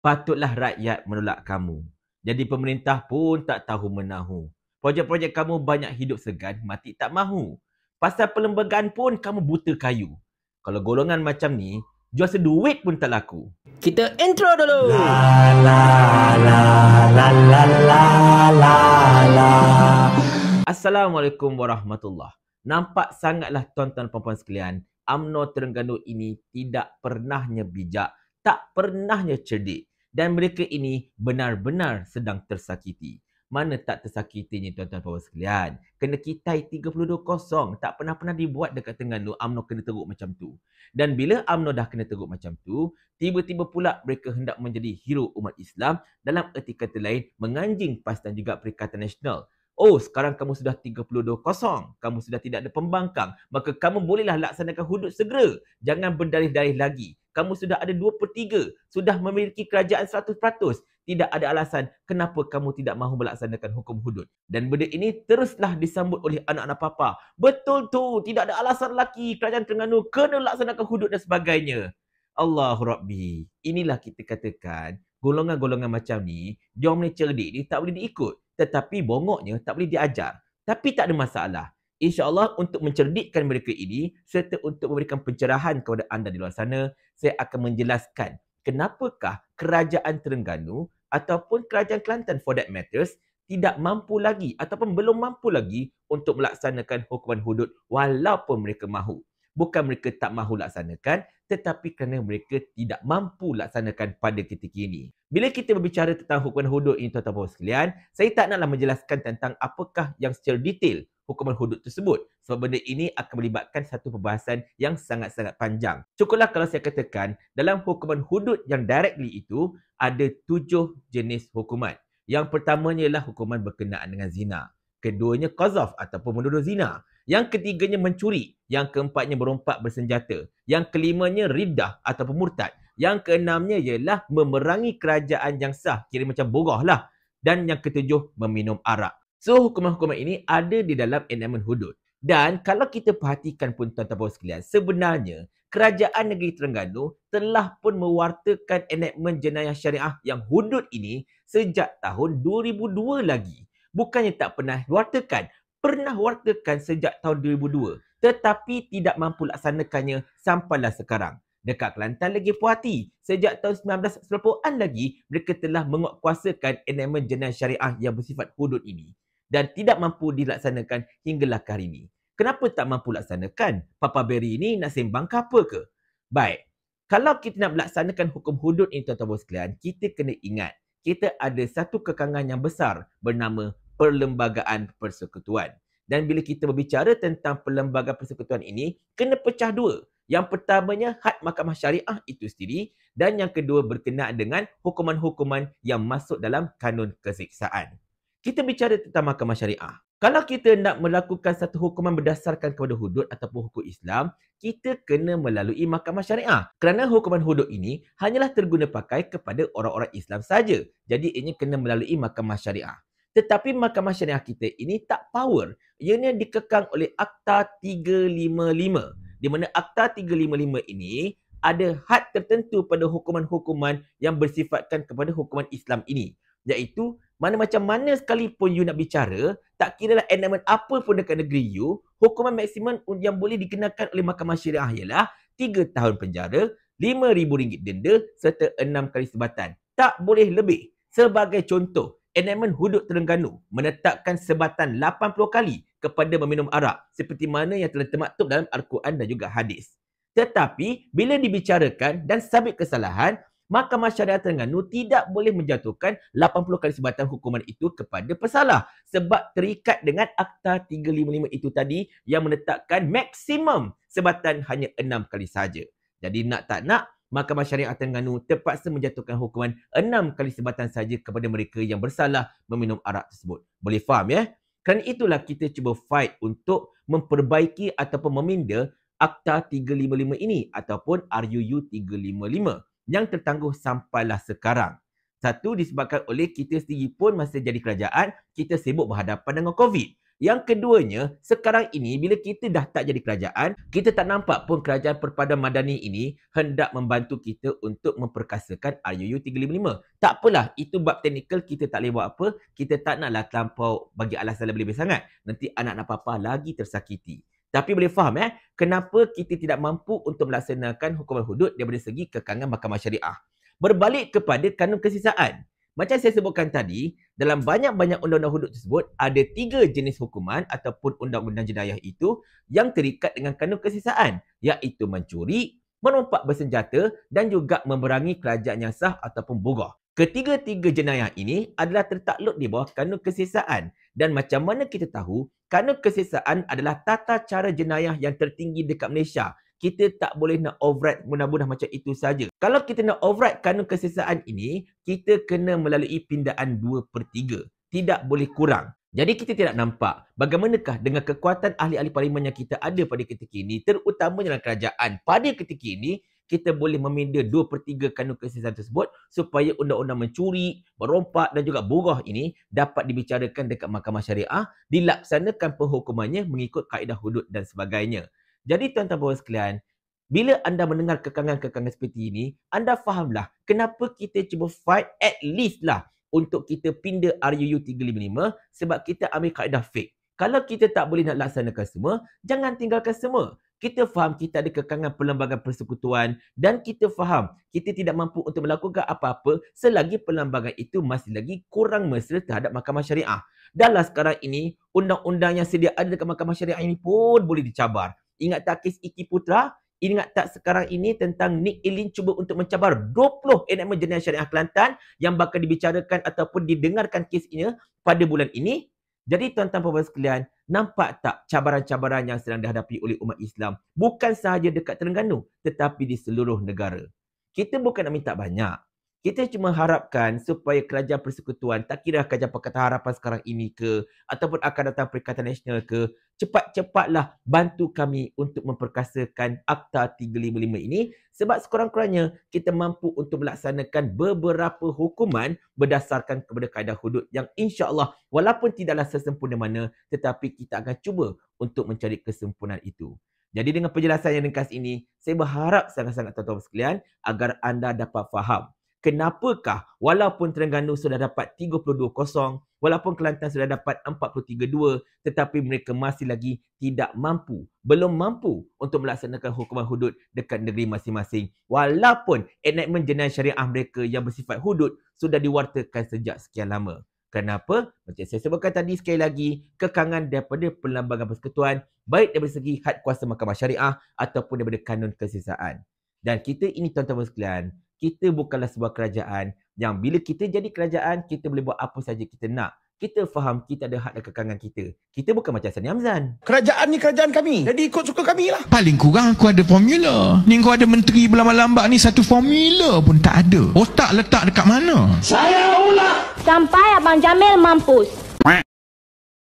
patutlah rakyat menolak kamu. Jadi pemerintah pun tak tahu menahu. Projek-projek kamu banyak hidup segan, mati tak mahu. Pasal perlembagaan pun kamu buta kayu. Kalau golongan macam ni, jual seduit pun tak laku. Kita intro dulu. La la la la la la la. Assalamualaikum warahmatullahi. Nampak sangatlah tuan-tuan puan sekalian, UMNO Terengganu ini tidak pernahnya bijak, tak pernahnya cerdik dan mereka ini benar-benar sedang tersakiti. Mana tak tersakitinya tuan-tuan puan sekalian. Kena kitai 32 kosong. Tak pernah-pernah dibuat dekat tengah tu UMNO kena teruk macam tu. Dan bila UMNO dah kena teruk macam tu, tiba-tiba pula mereka hendak menjadi hero umat Islam dalam erti kata lain menganjing PAS dan juga Perikatan Nasional. Oh, sekarang kamu sudah 32 kosong. Kamu sudah tidak ada pembangkang. Maka kamu bolehlah laksanakan hudud segera. Jangan berdalih-dalih lagi kamu sudah ada dua per tiga, sudah memiliki kerajaan seratus peratus, tidak ada alasan kenapa kamu tidak mahu melaksanakan hukum hudud. Dan benda ini teruslah disambut oleh anak-anak papa. Betul tu, tidak ada alasan lagi kerajaan Terengganu kena laksanakan hudud dan sebagainya. Allah Rabbi, inilah kita katakan, golongan-golongan macam ni, dia orang ni cerdik, dia tak boleh diikut. Tetapi bongoknya tak boleh diajar. Tapi tak ada masalah. InsyaAllah untuk mencerdikkan mereka ini serta untuk memberikan pencerahan kepada anda di luar sana, saya akan menjelaskan kenapakah kerajaan Terengganu ataupun kerajaan Kelantan for that matters tidak mampu lagi ataupun belum mampu lagi untuk melaksanakan hukuman hudud walaupun mereka mahu. Bukan mereka tak mahu laksanakan tetapi kerana mereka tidak mampu laksanakan pada ketika ini. Bila kita berbicara tentang hukuman hudud ini tuan-tuan sekalian, saya tak naklah menjelaskan tentang apakah yang secara detail hukuman hudud tersebut sebab benda ini akan melibatkan satu perbahasan yang sangat-sangat panjang. Cukuplah kalau saya katakan dalam hukuman hudud yang directly itu ada tujuh jenis hukuman. Yang pertamanya ialah hukuman berkenaan dengan zina. Keduanya kazaf ataupun menuduh zina. Yang ketiganya mencuri. Yang keempatnya berompak bersenjata. Yang kelimanya ridah ataupun murtad. Yang keenamnya ialah memerangi kerajaan yang sah. Kira macam bogoh lah. Dan yang ketujuh meminum arak. So hukuman-hukuman ini ada di dalam enactment hudud. Dan kalau kita perhatikan pun tuan-tuan sekalian, sebenarnya kerajaan negeri Terengganu telah pun mewartakan enactment jenayah syariah yang hudud ini sejak tahun 2002 lagi. Bukannya tak pernah wartakan, pernah wartakan sejak tahun 2002 tetapi tidak mampu laksanakannya sampailah sekarang. Dekat Kelantan lagi puati, sejak tahun 1990-an lagi mereka telah menguatkuasakan enactment jenayah syariah yang bersifat hudud ini dan tidak mampu dilaksanakan hinggalah hari ini. Kenapa tak mampu laksanakan? Papa Berry ini nak sembang ke apa ke? Baik, kalau kita nak melaksanakan hukum hudud ini tuan-tuan sekalian, kita kena ingat kita ada satu kekangan yang besar bernama Perlembagaan Persekutuan. Dan bila kita berbicara tentang Perlembagaan Persekutuan ini, kena pecah dua. Yang pertamanya had mahkamah syariah itu sendiri dan yang kedua berkenaan dengan hukuman-hukuman yang masuk dalam kanun keseksaan kita bicara tentang mahkamah syariah. Kalau kita nak melakukan satu hukuman berdasarkan kepada hudud ataupun hukum Islam, kita kena melalui mahkamah syariah. Kerana hukuman hudud ini hanyalah terguna pakai kepada orang-orang Islam saja. Jadi ini kena melalui mahkamah syariah. Tetapi mahkamah syariah kita ini tak power. Ianya dikekang oleh Akta 355. Di mana Akta 355 ini ada had tertentu pada hukuman-hukuman yang bersifatkan kepada hukuman Islam ini. Iaitu mana macam mana sekalipun you nak bicara, tak kira lah enactment apa pun dekat negeri you, hukuman maksimum yang boleh dikenakan oleh mahkamah syariah ialah 3 tahun penjara, RM5,000 denda serta 6 kali sebatan. Tak boleh lebih. Sebagai contoh, enactment hudud Terengganu menetapkan sebatan 80 kali kepada meminum arak seperti mana yang telah termaktub dalam Al-Quran dan juga hadis. Tetapi, bila dibicarakan dan sabit kesalahan, Mahkamah Syariah Terengganu tidak boleh menjatuhkan 80 kali sebatan hukuman itu kepada pesalah sebab terikat dengan Akta 355 itu tadi yang menetapkan maksimum sebatan hanya 6 kali saja. Jadi nak tak nak, Mahkamah Syariah Terengganu terpaksa menjatuhkan hukuman 6 kali sebatan saja kepada mereka yang bersalah meminum arak tersebut. Boleh faham ya? Kerana itulah kita cuba fight untuk memperbaiki ataupun meminda Akta 355 ini ataupun RUU 355 yang tertangguh sampailah sekarang. Satu disebabkan oleh kita sendiri pun masa jadi kerajaan, kita sibuk berhadapan dengan COVID. Yang keduanya, sekarang ini bila kita dah tak jadi kerajaan, kita tak nampak pun kerajaan perpadan madani ini hendak membantu kita untuk memperkasakan RUU 355. Tak apalah, itu bab teknikal kita tak boleh buat apa, kita tak naklah terlampau bagi alasan lebih-lebih sangat. Nanti anak-anak papa lagi tersakiti. Tapi boleh faham eh, kenapa kita tidak mampu untuk melaksanakan hukuman hudud daripada segi kekangan mahkamah syariah. Berbalik kepada kanun kesisaan. Macam saya sebutkan tadi, dalam banyak-banyak undang-undang hudud tersebut, ada tiga jenis hukuman ataupun undang-undang jenayah itu yang terikat dengan kanun kesisaan, iaitu mencuri, merompak bersenjata dan juga memberangi kerajaan yang sah ataupun bogoh. Ketiga-tiga jenayah ini adalah tertakluk di bawah kanun kesisaan dan macam mana kita tahu kanun kesesaan adalah tata cara jenayah yang tertinggi dekat Malaysia kita tak boleh nak override mudah-mudah macam itu saja. Kalau kita nak override kanun kesesaan ini, kita kena melalui pindaan 2 per 3. Tidak boleh kurang. Jadi kita tidak nampak bagaimanakah dengan kekuatan ahli-ahli parlimen yang kita ada pada ketika ini, terutamanya dalam kerajaan. Pada ketika ini, kita boleh memindah dua per 3 kandung kesihatan tersebut supaya undang-undang mencuri, berompak dan juga buruh ini dapat dibicarakan dekat mahkamah syariah, dilaksanakan perhukumannya mengikut kaedah hudud dan sebagainya. Jadi tuan-tuan puan sekalian, bila anda mendengar kekangan-kekangan seperti ini, anda fahamlah kenapa kita cuba fight at least lah untuk kita pindah RUU 355 sebab kita ambil kaedah fake. Kalau kita tak boleh nak laksanakan semua, jangan tinggalkan semua kita faham kita ada kekangan perlembagaan persekutuan dan kita faham kita tidak mampu untuk melakukan apa-apa selagi perlembagaan itu masih lagi kurang mesra terhadap mahkamah syariah. Dalam sekarang ini, undang-undang yang sedia ada dekat mahkamah syariah ini pun boleh dicabar. Ingat tak kes Iki Putra? Ingat tak sekarang ini tentang Nick Ilin cuba untuk mencabar 20 enakmen jenayah syariah Kelantan yang bakal dibicarakan ataupun didengarkan ini pada bulan ini? Jadi tuan-tuan puan-puan sekalian, nampak tak cabaran-cabaran yang sedang dihadapi oleh umat Islam bukan sahaja dekat Terengganu tetapi di seluruh negara. Kita bukan nak minta banyak, kita cuma harapkan supaya kerajaan persekutuan, tak kira kerajaan Pakatan Harapan sekarang ini ke ataupun akan datang Perikatan Nasional ke, cepat-cepatlah bantu kami untuk memperkasakan Akta 355 ini sebab sekurang-kurangnya kita mampu untuk melaksanakan beberapa hukuman berdasarkan kepada kaedah hudud yang insya Allah walaupun tidaklah sesempurna mana tetapi kita akan cuba untuk mencari kesempurnaan itu. Jadi dengan penjelasan yang ringkas ini, saya berharap sangat-sangat tuan-tuan sekalian agar anda dapat faham kenapakah walaupun Terengganu sudah dapat 32-0, walaupun Kelantan sudah dapat 43-2 tetapi mereka masih lagi tidak mampu, belum mampu untuk melaksanakan hukuman hudud dekat negeri masing-masing walaupun enactment jenayah syariah mereka yang bersifat hudud sudah diwartakan sejak sekian lama. Kenapa? Macam saya sebutkan tadi sekali lagi, kekangan daripada perlambangan persekutuan baik daripada segi had kuasa mahkamah syariah ataupun daripada kanun kesisaan. Dan kita ini tuan-tuan sekalian, kita bukanlah sebuah kerajaan yang bila kita jadi kerajaan, kita boleh buat apa saja kita nak. Kita faham kita ada hak dan kekangan kita. Kita bukan macam Sani Hamzan. Kerajaan ni kerajaan kami. Jadi ikut suka kami lah. Paling kurang aku ada formula. Ni kau ada menteri berlambak-lambak ni satu formula pun tak ada. Otak letak dekat mana? Saya ulang! Sampai Abang Jamil mampus.